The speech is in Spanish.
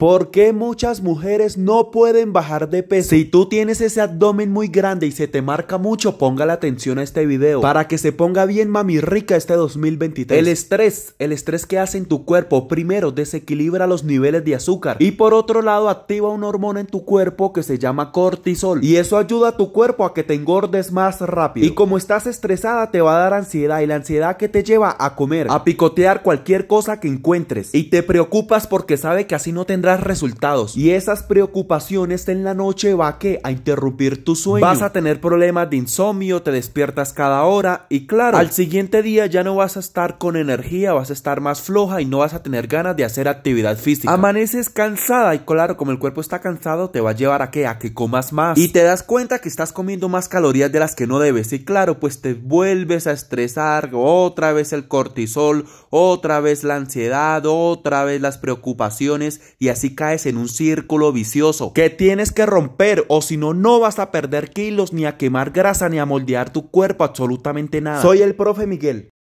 ¿Por qué muchas mujeres no pueden bajar de peso? Si tú tienes ese abdomen muy grande y se te marca mucho, ponga la atención a este video para que se ponga bien mami rica este 2023. El estrés, el estrés que hace en tu cuerpo, primero desequilibra los niveles de azúcar y por otro lado activa una hormona en tu cuerpo que se llama cortisol y eso ayuda a tu cuerpo a que te engordes más rápido. Y como estás estresada te va a dar ansiedad y la ansiedad que te lleva a comer, a picotear cualquier cosa que encuentres y te preocupas porque sabe que así no tendrás resultados y esas preocupaciones en la noche va a ¿qué? a interrumpir tu sueño. Vas a tener problemas de insomnio, te despiertas cada hora y claro, al siguiente día ya no vas a estar con energía, vas a estar más floja y no vas a tener ganas de hacer actividad física. Amaneces cansada y claro, como el cuerpo está cansado, te va a llevar a que a que comas más y te das cuenta que estás comiendo más calorías de las que no debes y claro, pues te vuelves a estresar, otra vez el cortisol, otra vez la ansiedad, otra vez las preocupaciones y así si caes en un círculo vicioso que tienes que romper o si no, no vas a perder kilos, ni a quemar grasa, ni a moldear tu cuerpo, absolutamente nada. Soy el profe Miguel.